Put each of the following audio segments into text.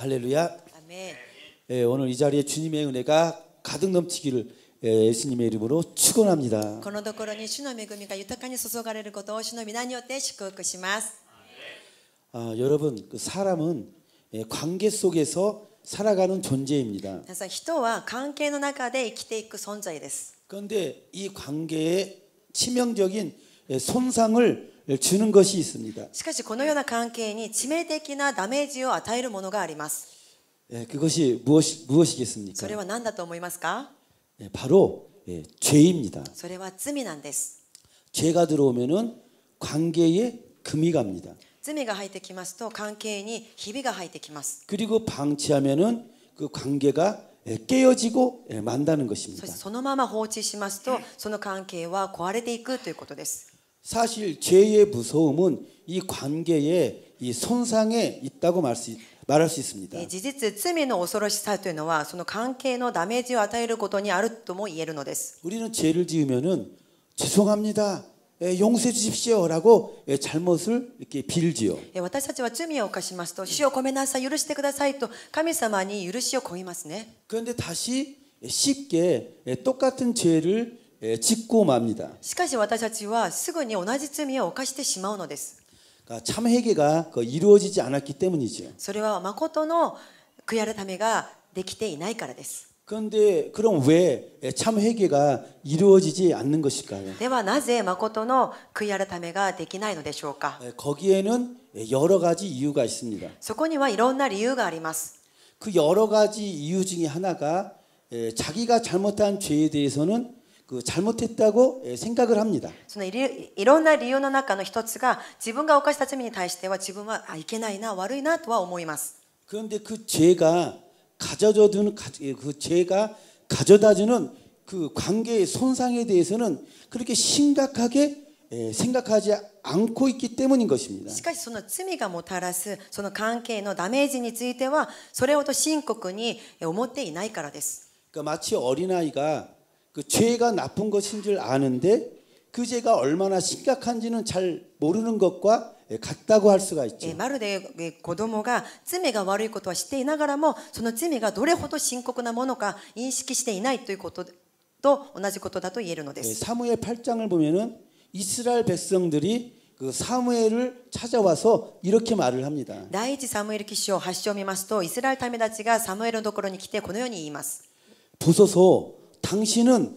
할렐루야. 아멘. 예, 오늘 이 자리에 주님의 은혜가 가득 넘치기를 예, 예수님의 이름으로 축원합니다. このとに主の恵みが豊かに注がれることを主の皆によって祝福します 아, 여러분, 그 사람은 예, 관계 속에서 살아가는 존재입니다. 그래の中で生きていく存在です 그 그런데 이 관계에 치명적인 손상을 주는 것이 있습니다. しかしこのような関係に致命的なダメージを与えるものがあります. 그것이 무엇 무엇이겠습니까? それは何だと思いますか? 바로 죄입니다. それは罪なんです. 죄가 들어오면은 관계에 금이 갑니다. 罪が入ってきますと関係にひびが入ってきます. 그리고 방치하면은 그 관계가 깨어지고 만다는 것입니다. そのまま放置しますとその関係は壊れていくということです。 사실 죄의 무서움은 이 관계에 이 손상에 있다고 말 수, 말할 수 있습니다. 事実罪の恐ろしさというのはその関係のダメージを与えることにあるとも言えるのです. 우리는 죄를 지으면은 죄송합니다. 에, 용서해 주십시오라고 에, 잘못을 이렇게 빌지요. 私たちは罪を犯しますと、主をごめんなさい、許してくださいと神様に許しをこぎますね. 그런데 다시 쉽게 에, 똑같은 죄를 짓고 예, 맙니다. しかし私たちはすぐに同じ罪を犯してしまうのです.참 그러니까 회개가 그 이루어지지 않았기 때문이죠. それは誠の悔やるためができていないからです. 그런데 그럼 왜참 회개가 이루어지지 않는 것일까요? ではなぜ誠の悔やるためができないのでしょうか? 예, 거기에는 여러 가지 이유가 있습니다. そこにはいろんな理由があります.그 여러 가지 이유 중에 하나가 예, 자기가 잘못한 죄에 대해서는 그 잘못했다고 생각을 합니다. そのいろんな理由の中の一つが自分が犯した罪に対しては自分はいけないな悪いなとは思います. 그런데 그 죄가 가져다 주는 그 죄가 가져다 주는 그 관계의 손상에 대해서는 그렇게 심각하게 생각하지 않고 있기 때문인 것입니다. しかしその罪がもたらすその関係のダメージについてはそれほど深刻に思っていないからです. 그러니까 마치 어린아이가 그 죄가 나쁜 것인 줄 아는데 그 죄가 얼마나 심각한지는 잘 모르는 것과 같다고 할 수가 있죠. まるで子供が罪が悪いことはしていながらもその罪がどれほど深刻なものか認識していないということと同じことだと言えるのです. 사무엘 8장을 보면은 이스라엘 백성들이 그 사무엘을 찾아와서 이렇게 말을 합니다. 第一 사무엘 기시8章を見ますとイスラエル民たちがサムエルのところに来てこのように言います. 보소서 당신은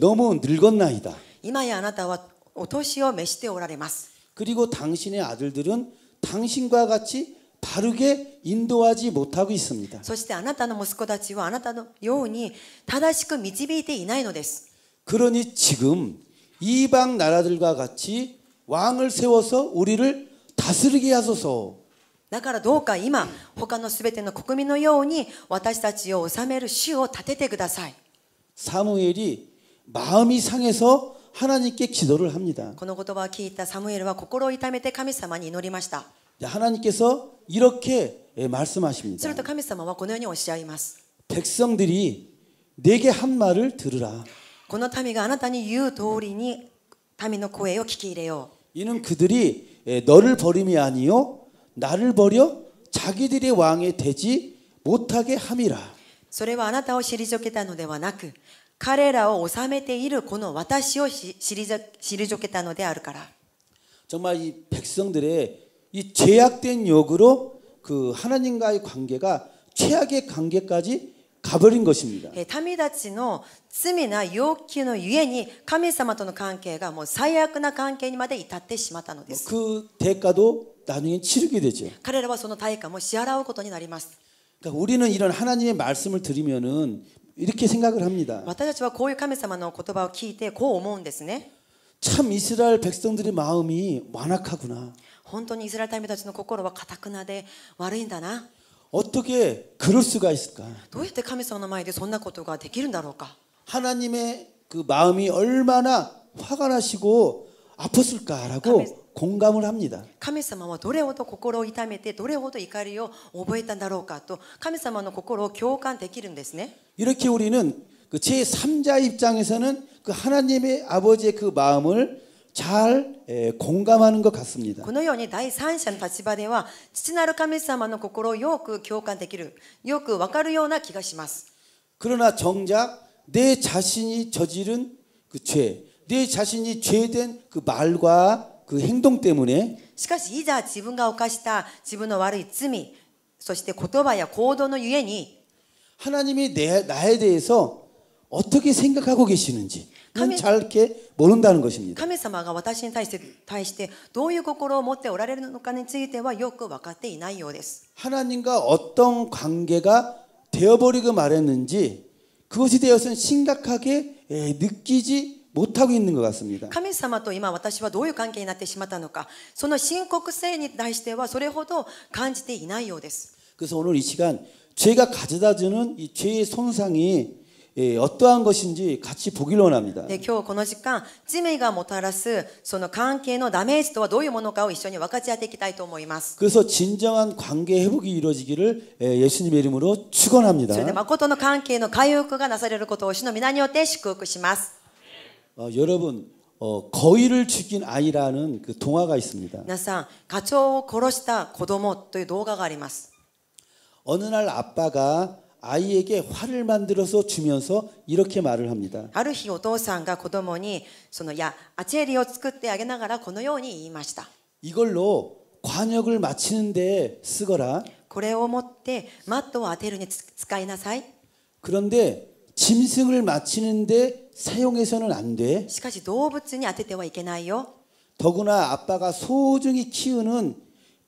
너무 늙었나이다. 이마야 아나타와 오토시오 메시테 오라레마스. 그리고 당신의 아들들은 당신과 같이 바르게 인도하지 못하고 있습니다. そしてあなたの息子たちはあなたのように正しく導いていないのです. 그러니 지금 이방 나라들과 같이 왕을 세워서 우리를 다스리게 하소서. だからどうか今他のすべての国民のように私たちを治める主を立ててください。 사무엘이 마음이 상해서 하나님께 기도를 합니다. この言葉痛めて神様に祈りました 하나님께서 이렇게 말씀하십니다. 백성들이 내게 한 말을 들으라. この 이는 그들이 너를 버림이 아니요 나를 버려 자기들의 왕에 되지 못하게 함이라. それはあなたを退けたのではなく、彼らを治めているこの私を退けたのであるから。정말이백성들의이제약된욕으로그하나님과의관계가최악의관계까지가버린것입니다民たちの罪な要求のゆえに神様との関係がもう最悪な関係にまで至ってしまったのです。그대가도나중에치르게되죠彼らはその対価も支払うことになります。 그러니까 우리는 이런 하나님의 말씀을 들으면은 이렇게 생각을 합니다. 참 이스라엘 백성들의 마음이 완악하구나. 本当にイスラエ心は堅くなで悪いんだな 어떻게 그럴 수가 있을까? どうや神様の前でそんなことができるんだろうか 하나님의 그 마음이 얼마나 화가 나시고 아팠을까라고 공감을 합니다. 神様はどれほど心を痛めてどれほど怒りを覚えたんだろうかと神様の心を共感できるんですね. 이렇게 우리는 그 제3자 입장에서는 그 하나님의 아버지의 그 마음을 잘 공감하는 것 같습니다. このように第三者の立場では父なる神様の心をよく共感できるよくわかるような気がします. 그러나 정작 내 자신이 저지른 그 죄, 내 자신이 죄된 그 말과 그 행동 때문에 しかしいざ自分が犯した自分の悪い罪そして言葉や行動のゆえに 하나님이 내, 나에 대해서 어떻게 생각하고 계시는지 잘 이렇게 모른다는 것입니다. 神様が私に対して対してどういう心を持っておられるのかについてはよく分かっていないようです. 하나님과 어떤 관계가 되어버리고 말했는지 그것에 대해서는 심각하게 느끼지 못하고 있는 것 같습니다. 神様と今私はどういう関係になってしまったのか、その深刻性に対してはそれほど感じていないようです. 그래서 오늘 이 시간 죄가 가져다주는 이 죄의 손상이 예, 어떠한 것인지 같이 보길 원합니다. 네, 今日この時間罪がもたらすその関係のダメージとはどういうものかを一緒に分かち合っていきたいと思います. 그래서 진정한 관계 회복이 이루어지기를 예, 예수님의 이름으로 축원합니다. 그래서誠の関係の回復がなされることを主の皆によって祝福します. 어, 여러분 어, 거위를 죽인 아이라는 그 동화가 있습니다. 皆さん、課長を殺した子供という動画があります。 어느 날 아빠가 아이에게 활을 만들어서 주면서 이렇게 말을 합니다. ある日お父さんが子供にそのいやアチェリを作ってあげながらこのように言いました。 이걸로 관역을 맞히는 데 쓰거라. これを持ってマットを当てるにつ使いなさい。 그런데 짐승을 맞히는데 사용해서는 안 돼. しかし動物に当ててはいけない 더구나 아빠가 소중히 키우는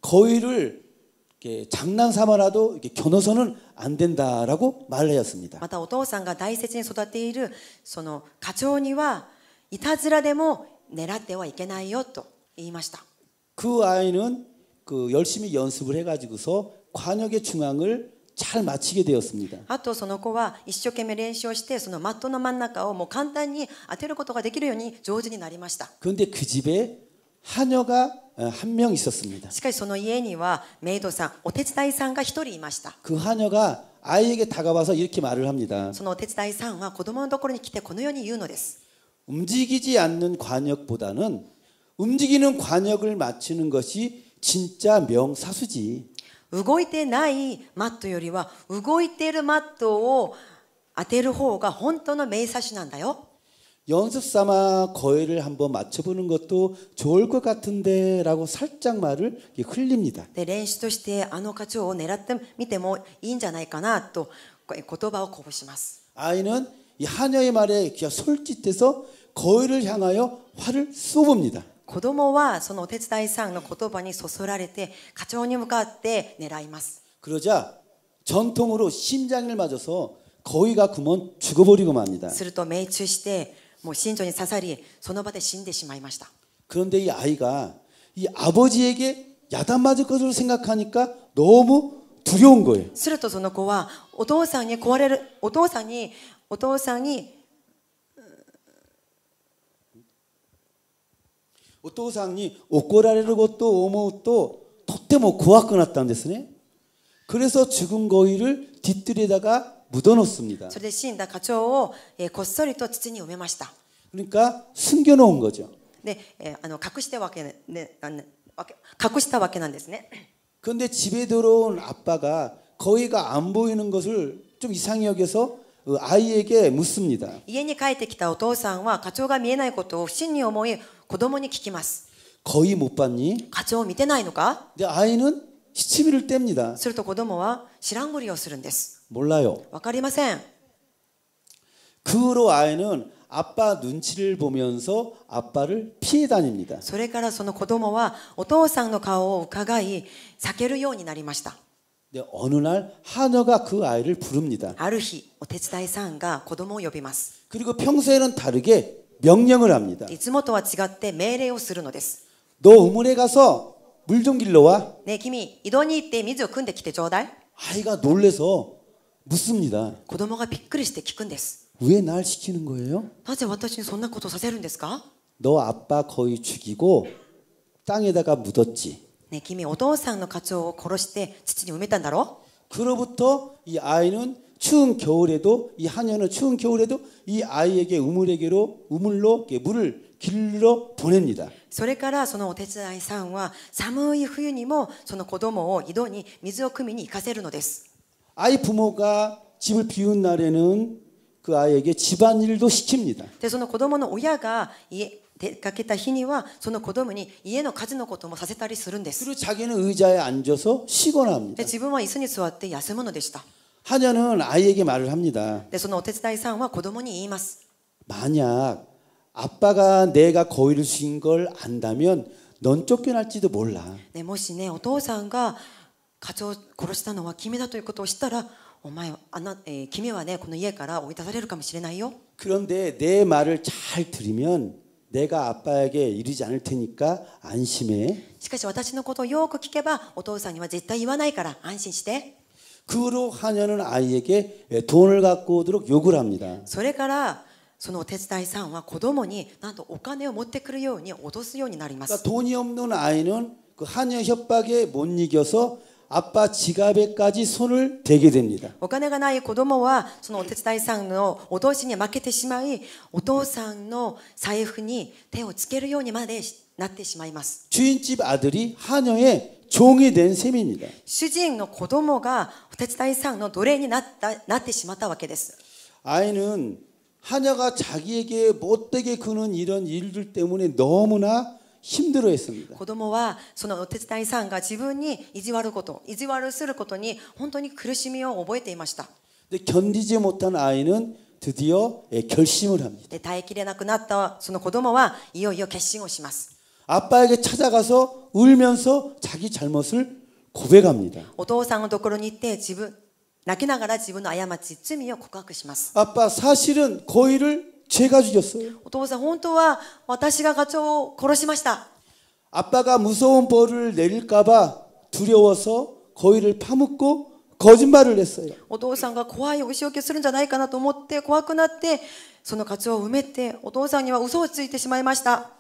거위를 이렇게 장난 삼아라도 이렇게 겨눠서는 안 된다라고 말하였습니다. またお父さんが大切育てているその課長にはいたずらでも狙ってはいけないよと言いま그 아이는 그 열심히 연습을 해가지고서 관역의 중앙을 잘 맞히게 되었습니다. 그런데 그 집에 하녀가 어, 한명 있었습니다. しかしその家にはメイドさん、お手伝いさんが一人いました.그 하녀가 아이에게 다가와서 이렇게 말을 합니다. そのお手伝いさんは子供のところに来てこのように言うのです. 움직이지 않는 관역보다는 움직이는 관역을 맞추는 것이 진짜 명사수지. 動いてないマットよりは動いてるマットを当てる方が本当の名差しなんだよ。연습삼아거리를한번맞춰보는것도좋을것같은데라고살짝말을흘립니다연습としてあの課長を狙ってみてもいいんじゃないかなと言葉をこぼします아이는이하녀의말에솔깃해서거울을향하여화를쏘봅니다子供はそのお手伝いさんの言葉にそそられて課長に向かって狙います。그러자전통으로심장을맞아서거가죽어버리고맙니다すると命中してもう心臓に刺さりその場で死んでしまいました。그런데이아이가이아버지에게야단맞을것을생각하니까너무두려운거예요するとその子はお父さんに壊れるお父さんにお父さんにお父さんに怒られることを思うととっても怖くなったんですね。그래서죽은거위를뒤뜰에다가묻어놓습니다それで死んだ課長を、こっそりと土に埋めました。그で、えー、あの隠してわけ、ね、あ隠したわけなんですね。그런데집에들어온아빠가거위가안보이는것을좀이상히여겨서아이에게묻습니다家에帰ってきたお父さんは課長が見えないことを不審に思い子供に聞きます. 거의 못 봤니? 가족 見てないのか? 근데 아이는 시치미를 뗍니다. すると子供は知らんぷりをするんです. 몰라요. わかりません.그 후로 아이는 아빠 눈치를 보면서 아빠를 피해 다닙니다. それからその子供はお父さんの顔を伺い避けるようになりました. 네, 어느 날 하녀가 그 아이를 부릅니다. ある日お手伝いさんが子供を呼びます. 그리고 평소에는 다르게 명령을 합니다. いつもとは違って命令をするのです.너 우물에 가서 물 좀 길러와. 네, 김이 이도니行って水を汲んできてちょうだい. 아이가 놀래서 묻습니다. 子供がびっくりして聞くんです.왜 날 시키는 거예요? なぜ私にそんなことさせるんですか?너 아빠 거의 죽이고 땅에다가 묻었지. 네, 김이 お父さんの課長を殺して土に埋めたんだろ? 그로부터 이 아이는 추운 겨울에도 이 하녀는 추운 겨울에도 이 아이에게 우물에게로 우물로 물을 길러 보냅니다. それからそのお手伝いさんは寒い冬にもその子供を井戸に水を汲みに行かせるのです. 아이 부모가 집을 비운 날에는 그 아이에게 집안일도 시킵니다. でその子供の親が出かけた日にはその子供に家の家事のこともさせたりするんです。그리고 家 자기는 의자에 앉아서 쉬거 합니다. 自分は椅子に座って休むのでした。 하녀는 아이에게 말을 합니다. でそのお手伝いさんは子供に言います. 만약 아빠가 내가 거위를 씌인 걸 안다면 넌 쫓겨날지도 몰라. 네, もしね、お父さんが課長を殺したのは君だということを知ったら、お前、あな、え、君はね、この家から追い出されるかもしれないよ. 그런데 내 말을 잘 들으면 내가 아빠에게 이르지 않을 테니까 안심해. しかし私のことをよく聞けば、お父さんには絶対言わないから安心して. 그로 하녀는 아이에게 돈을 갖고 오도록 요구를 합니다. そのお手伝いさんは子供になんとお金を持ってくるように脅すようになります。돈이없는아이는그하녀협박에못이겨서 아빠 지갑에까지 손을 대게 됩니다. お金がない子供はそのお手伝いさんの脅しに負けてしまい、お父さんの財布に手をつけるようにまで 주인집 아들이 하녀의 종이 된 셈입니다. 주인의 고도모가 대치다이상의 노래에 나ってしまったわけです. 아이는 하녀가 자기에게 못되게 그는 이런 일들 때문에 너무나 힘들어했습니다. 子供はそのお手伝いさんが自分に意地悪こと意地悪することに本当に苦しみを覚えていました. 근데 견디지 못한 아이는 드디어 예, 결심을 합니다. 耐えきれなくなったその子供はいよいよ決心をします. 네, 아빠에게 찾아가서 울면서 자기 잘못을 고백합니다. お父さんのところに行って自分泣きながら自分の過ち罪を告白します 아빠 사실은 거의를 제가 죽였어요. お父さん本当は私が課長を殺しました. 아빠가 무서운 벌을 내릴까봐 두려워서 거의를 파묻고 거짓말을 했어요. お父さんが怖いお仕置きするんじゃないかなと思って怖くなってその課長を埋めてお父さんには嘘をついてしまいました。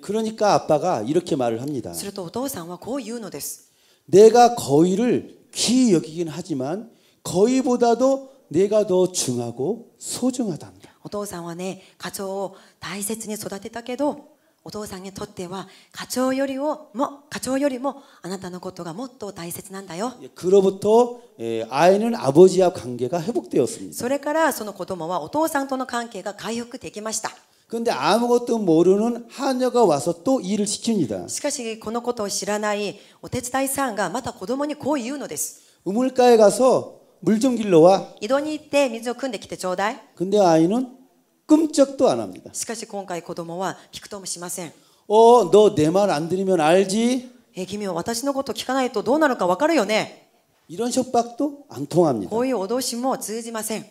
그러니까 아빠가 이렇게 말을 합니다. するとお父さんはこう言うのです. 내가 거위를 귀히 여기긴 하지만 거위보다도 내가 더 중하고 소중하단다. お父さんはね、課長を大切に育てたけど、お父さんにとっては課長よりも、も課長よりもあなたのことがもっと大切なんだよ. 그로부터 에, 아이는 아버지와 관계가 회복되었습니다. それからその子供はお父さんとの関係が回復できました. 근데 아무것도 모르는 하녀가 와서 또 일을 시킵니다. しかしこのことを知らないお手伝いさんがまた子供にこう言うのです. 우물가에 가서 물좀 길러 와. 이도に行って水を汲んできてちょうだい. 근데 아이는 끔쩍도 안 합니다. しかし今回子供はびくともしません. 어, 너내말안 들으면 알지? 에, 김이요. 私のこと聞かないとどうなるかわかるよね. 이런 협박도 안 통합니다. う의 오도심도 通じません.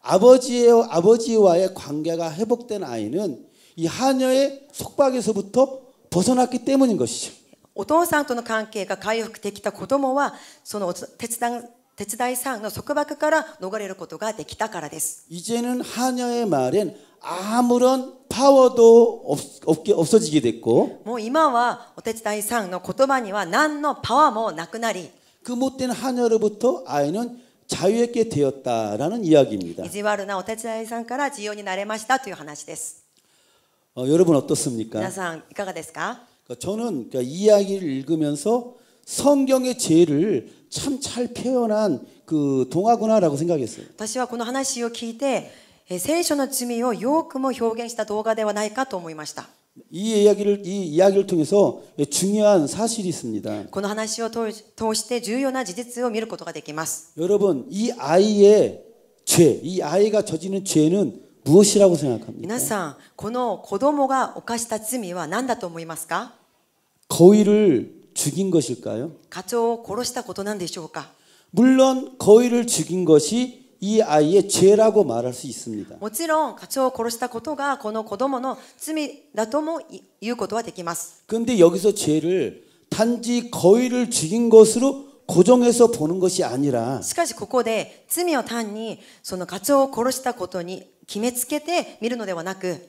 아버지의, 아버지와의 관계가 회복된 아이는 이 하녀의 속박에서부터 벗어났기 때문인 것이죠. お父さんとの関係が回復できた子供はその手伝いさんの束縛から逃れることができたからです 이제는 하녀의 말엔 아무런 파워도 없, 없게 없어지게 됐고 もう今はお手伝いさんの言葉には何のパワーもなくなり그 뭐 뭐 못된 하녀로부터 아이는 자유있게 되었다라는 이야기입니다. 이지와르나 오테치다이さんから 自由になれましたという話です. 어, 여러분 어떻습니까? 皆さんいかがですか? 그러니까 저는 그 이야기를 읽으면서 성경의 죄를 참 잘 표현한 그 동화구나라고 생각했어요. 私はこの話を聞いて聖書の罪をよくも表現した動画ではないかと思いました。이 이야기를 이 이야기를 통해서 중요한 사실이 있습니다. この話を通して重要な事実を見ることができます. 여러분, 이 아이의 죄, 이 아이가 저지른 죄는 무엇이라고 생각합니까? 皆さん,この子供が犯した罪は何だと思いますか? 거위를 죽인 것일까요? 가족を殺したことなんでしょうか? 물론 거위를 죽인 것이 이 아이의 죄라고 말할 수 있습니다. もちろん、課長を殺したことがこの子供の罪だとも言うことはできます. 그런데 여기서 죄를 단지 거위를 죽인 것으로 고정해서 보는 것이 아니라. しかしここで罪を単にその課長を殺したことに決めつけて見るのではなく.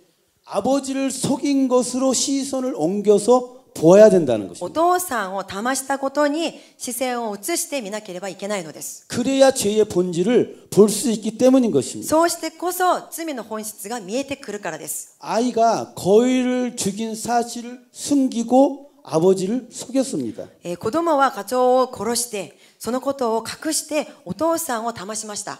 아버지를 속인 것으로 시선을 옮겨서 보아야 된다는 것입니다. お父さんを騙したことに視線を移してみなければいけないのです. 그래야 죄의 본질을 볼 수 있기 때문인 것입니다. そうしてこそ罪の本質が見えてくるからです. 아이가 거위를 죽인 사실을 숨기고 아버지를 속였습니다. 子供は課長を殺してそのことを隠してお父さんを騙しました.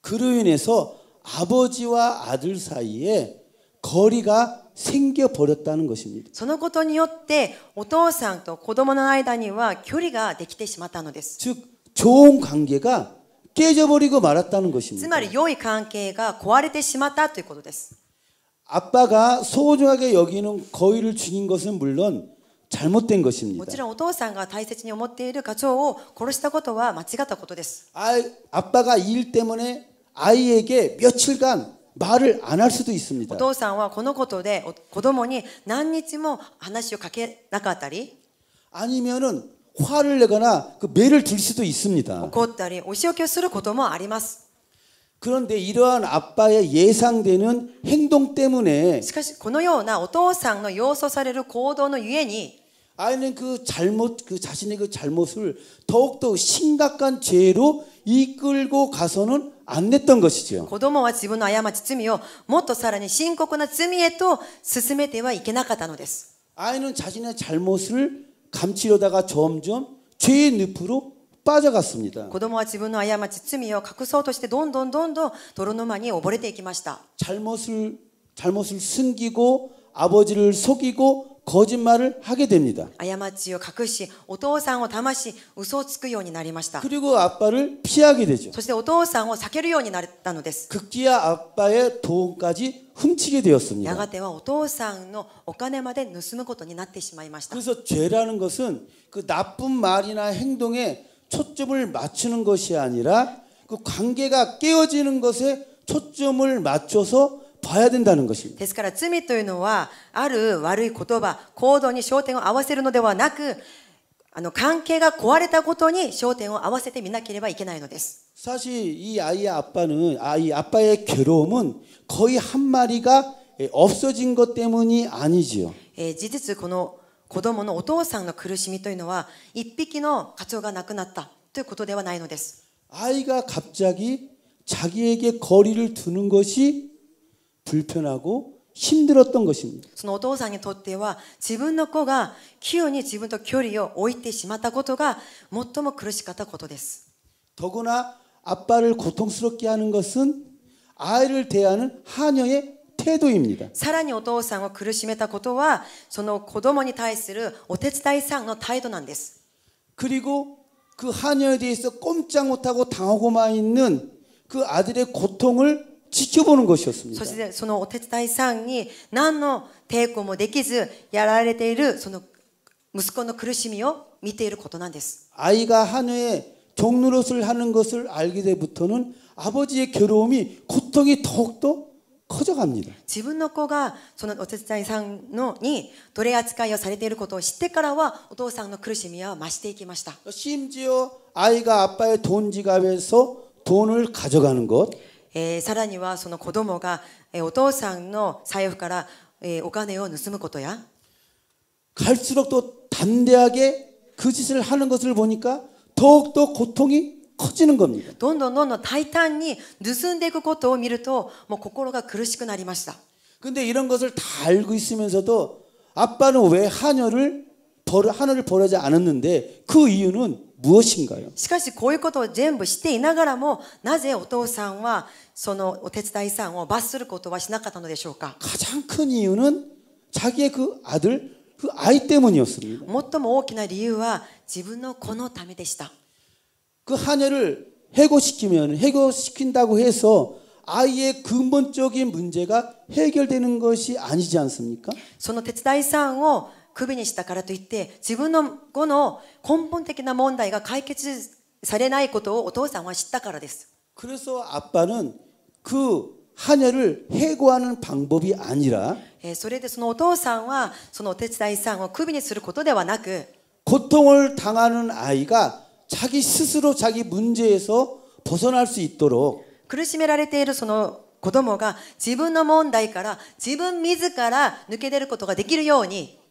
그로 인해서 아버지와 아들 사이에 거리가 생겨 버렸다는 것입니다. そのことによってお父さんと子供の間には距離ができてしまったのです。즉 좋은 관계가 깨져버리고 말았다는 것입니다. つまり良い関係が壊れてしまったということです。 아빠가 소중하게 여기는 거위를 죽인 것은 물론 잘못된 것입니다. もちろんお父さんが大切に思っている課長を殺したことは間違ったことです. 아, 아빠가 일 때문에 아이에게 며칠간 말을 안 할 수도 있습니다. お父さんはこのことで子供に何日も話をかけなかったり 아니면은 화를 내거나 그 매를 들 수도 있습니다. 怒ったりお仕置きをすることもあります。 그런데 이러한 아빠의 예상되는 행동 때문에 しかしこのようなお父さんの要素される行動のゆえに 아이는 그 잘못 그 자신의 그 잘못을 더욱더 심각한 죄로 이끌고 가서는 안 냈던 것이지요. 子供は自分の過ち罪をもっとさらに深刻な罪へと進めてはいけなかったのです. 아이는 자신의 잘못을 감추려다가 점점 죄의 늪으로 빠져갔습니다. 子供は自分の過ち罪を隠そうとしてどんどんどんどん泥沼に溺れていきました. 잘못을 잘못을 숨기고 아버지를 속이고 거짓말을 하게 됩니다. 過ちを隠しお父さんを騙し嘘をつくようになりま 그리고 아빠를 피하게 되죠. そしてお父さんを避けるようになった 극기야 아빠의 돈까지 훔치게 되었습니다. やがてはお父さんのお金まで盗むことになってしまいました. 그래서 죄라는 것은 그 나쁜 말이나 행동에 초점을 맞추는 것이 아니라 그 관계가 깨어지는 것에 초점을 맞춰서 봐야된다는것입니다ですから罪というのはある悪い言葉、行動に焦点を合わせるのではなく、あの関係が壊れたことに焦点を合わせてみなければいけないのです。사실이아이의아빠는아이아빠의괴로움은거의한마리가없어진것때문이아니よ。事実この子供のお父さんの苦しみというのは一匹のカツオが亡くなったということではないのです。愛が갑자기자기에게거리를두는것이 불편하고 힘들었던 것입니다. そのお父さんにとっては自分の子が急に自分と距離を置いてしまったことが最も苦しかったことです. 더구나 아빠를 고통스럽게 하는 것은 아이를 대하는 하녀의 태도입니다. さらにお父さんを苦しめたことはその子供に対するお手伝いさんの態度なんです. 그리고 그 하녀에 대해서 꼼짝 못하고 당하고만 있는 그 아들의 고통을 지켜보는 것이었습니다. そしてそのお手伝いさんに何の抵抗もできずやられているその息子の苦しみを見ていることなんです 아이가 한우에 종노릇을 하는 것을 알게 되부터는 아버지의 괴로움이 고통이 더욱더 커져갑니다. 自分の子がそのお手伝いさんのに取り扱いをされていることを知ってからはお父さんの苦しみは増していきました。심지어 아이가 아빠의 돈 지갑에서 돈을 가져가는 것 えー、さらにはその子供が、えー、お父さんの財布から、えー、お金を盗むことや갈수록또담대하게그짓을하는것을보니까더욱더고통이커지는겁니다どんどんどんどん大胆に盗んでいくことを見るともう心が苦しくなりました근데이런것을다알고있으면서도아빠는왜하녀를하녀를버려지않았는데그이유는 しかしこういうことを全部していながらもなぜお父さんはそのお手伝いさんを罰することはしなかったのでしょうか最も大きな理由は自分の子のためでした。그하녀를해고시키면해고시킨다고해서아이의근본적인문제가해결되는것이아니지않습니까その手伝いさんを首にしたからといって自分の後の根本的な問題が解決されないことをお父さんは知ったからです。それでそのお父さんはそのお手伝いさんを首にすることではなく고통을당하는아이가자기스스로자기문제에서벗어날수있도록苦しめられているその子供が自分の問題から自分自ら抜け出ることができるように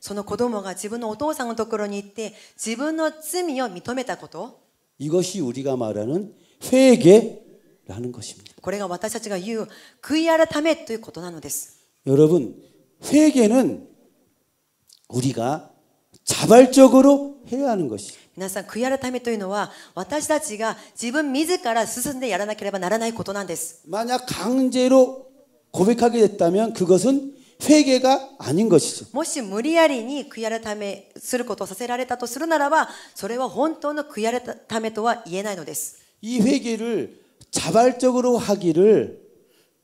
その子供が自分のお父さんのところに行って自分の罪を認めたこと。이것이우리가말하는회개라는것입니다これが私たちが言う悔い改めということなのです。여러분회개는우리가자발적으로해야하는것皆さん、悔い改めというのは、私たちが自分自ら進んでやらなければならないことなんです。만약강제로고백하게됐다면그것은 회개가 아닌 것이죠. もし無理やりに悔やるためすることをさせられたとするならば、それは本当の悔やるためとは言えないのです。이 회개를 자발적으로 하기를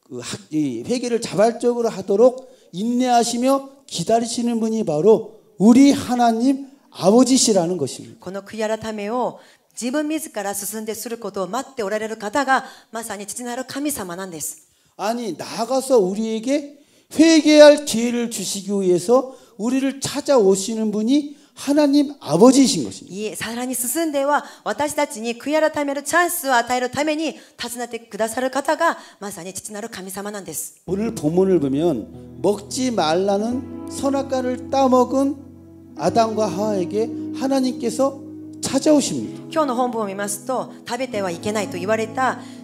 그 회개를 자발적으로 하도록 인내하시며 기다리시는 분이 바로 우리 하나님 아버지시라는 것입니다. この悔やるためを自分自ら進んですることを待っておられる方がまさに父なる神様なんです。 아니 나가서 우리에게 회개할 기회를 주시기 위해서 우리를 찾아오시는 분이 하나님 아버지이신 것입니다. 예, 사랑이 쓰신데와 私たちに悔い改めるチャを与えるために訪ねてくださる方がまさに父なる神様なんです 오늘 본문을 보면 먹지 말라는 선악과를 따먹은 아담과 하와에게 하나님께서 찾아오십니다. 今日の本文を見ますと食べてはいけないと言われた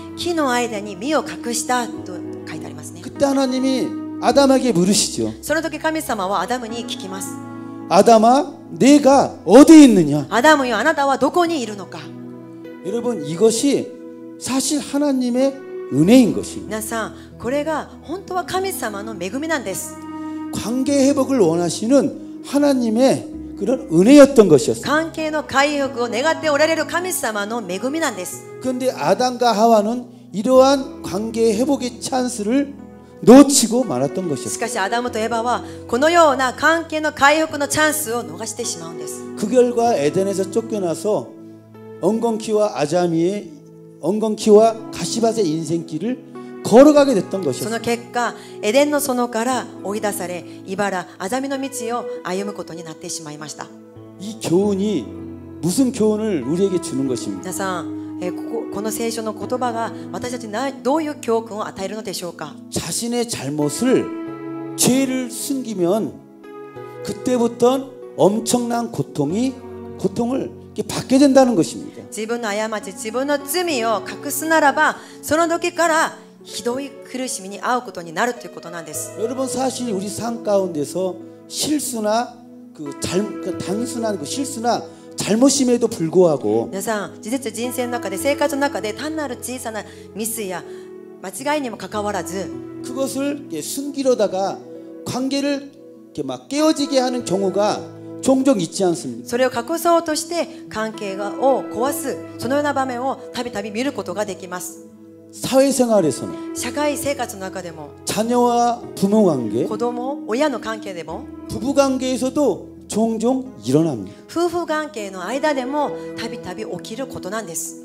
木の間に身を隠したと書いてありますね。その時神様はアダムに聞きます。아담아네가어い있느냐アダムよあなたはどこにいるのか。皆さん、これが本当は神様の恵みなんです。関係회복을원하시는하나님의 그런 은혜였던 것이었어요. 관계 회복을 내가 때오라레로 하나님恵みなんです데 아담과 하와는 이러한 관계 회복의 찬스를 놓치고 말았던 것이었어요. し그 결과 에덴에서 쫓겨나서 엉겅퀴와 아자미의 엉겅퀴와 가시밭의 인생길을 걸어가게 됐던 것이었어요. その結果エデンの園から追い出され茨あざみの道を歩むことになってしまいました이 교훈이 무슨 교훈을 우리에게 주는 것입니까? この聖書の言葉が私たちにどういう教訓を与えるのでしょうか 자신의 잘못을 죄를 숨기면 그때부터 엄청난 고통이 고통을 받게 된다는 것입니다. 自分の過ち、自分の罪を隠すならば、その時から ひどい苦しみに遭うことになるということなんです。여러분사실우리삶 가운데서 실수나 그 잘, 그 단순한 그 실수나 잘못임에도 불구하고 皆さん事実人生の中で生活の中で単なる小さなミスや間違いにもかかわらず 그것을 숨기려다가 관계를 이렇게 막 깨어지게 하는 경우가 종종 있지 않습니다. それを隠そうとして関係を壊すそのような場面をたびたび見ることができます。 사회생활에서는 社会生活の中でも 자녀와 부모 관계 子供親の関係でも 부부 관계에서도 종종 일어납니다. 夫婦関係の間でもたびたび起きることなんです.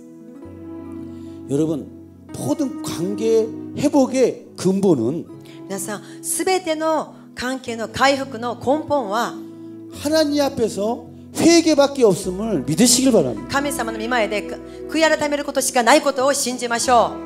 여러분 모든 관계 회복의 근본은 皆さん全ての関係の回復の根本は 하나님 앞에서 회개밖에 없음을 믿으시길 바랍니다. 神様の御前で悔い改めることしかないことを信じましょう。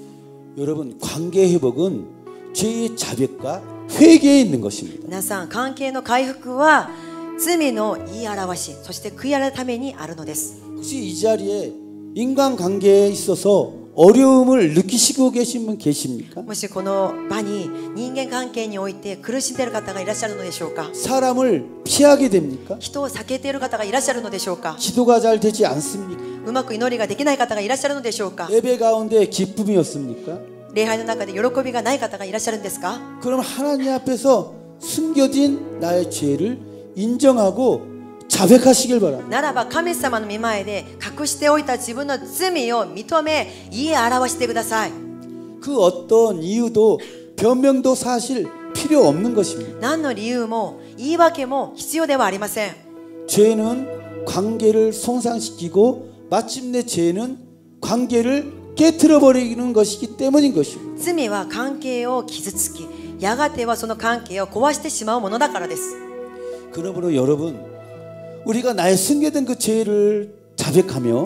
여러분 관계 회복은 죄의 자백과 회개에 있는 것입니다. 皆さん関係の回復は罪の言い表しそして悔い改めにあるのです 혹시 이 자리에 인간 관계에 있어서 어려움을 느끼시고 계신 분 계십니까? もしこの場に人間関係において苦しんでいる方がいらっしゃるのでしょうか? 사람을 피하게 됩니까? 人を避けている方がいらっしゃるのでしょうか? 기도가 잘 되지 않습니까? うまく祈りができない方がいらっしゃるのでしょうか예배 가운데 기쁨이 없습니까? 礼拝の中で喜びがない方がいらっしゃるんですか? 그럼 하나님 앞에서 숨겨진 나의 죄를 인정하고 자백하시길 바랍니다. ならば神様の御前で隠しておいた自分の罪を認め言い表してください.그 어떤 이유도 변명도 사실 필요 없는 것입니다. 何の理由も言い訳も必要ではありません. 죄는 관계를 손상시키고 마침내 죄는 관계를 깨뜨려 버리는 것이기 때문인 것이고. 罪は関係を傷つき、やがてはその関係を壊してしまうものだからです. 그러므로 여러분, 우리가 나 숨겨둔 그 죄를 자백하며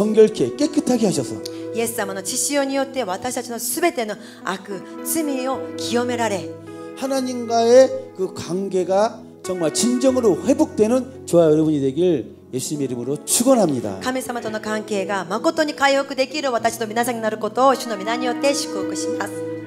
정결케 깨끗하게 하셔서 イエス様の血潮によって私たちのすべての悪罪を清められ 하나님과의 그 관계가 정말 진정으로 회복되는 저와 여러분이 되길 예수님 이름으로 축원합니다. 神様との関係が誠に回復できる私と皆さんになることを主の皆によって祝福します。